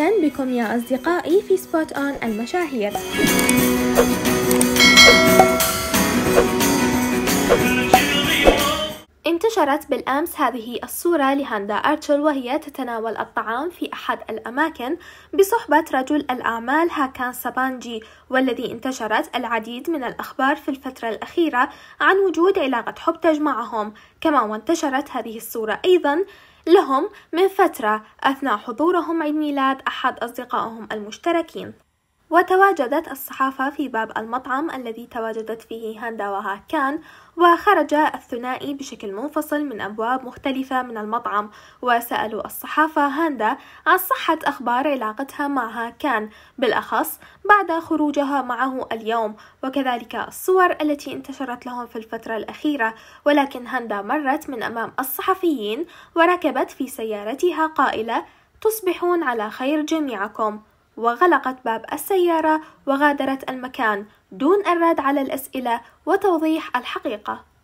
أهلا بكم يا أصدقائي في سبوت أون المشاهير نشرت بالأمس هذه الصورة لهاندا أرتشل وهي تتناول الطعام في أحد الأماكن بصحبة رجل الأعمال هاكان سابانجي والذي انتشرت العديد من الأخبار في الفترة الأخيرة عن وجود علاقة حب تجمعهم كما وانتشرت هذه الصورة أيضا لهم من فترة أثناء حضورهم عيد ميلاد أحد أصدقائهم المشتركين وتواجدت الصحافة في باب المطعم الذي تواجدت فيه هاندا وهاكان وخرج الثنائي بشكل منفصل من أبواب مختلفة من المطعم وسألوا الصحافة هاندا عن صحة أخبار علاقتها مع هاكان بالأخص بعد خروجها معه اليوم وكذلك الصور التي انتشرت لهم في الفترة الأخيرة ولكن هاندا مرت من أمام الصحفيين وركبت في سيارتها قائلة تصبحون على خير جميعكم وغلقت باب السيارة وغادرت المكان دون الرد على الأسئلة وتوضيح الحقيقة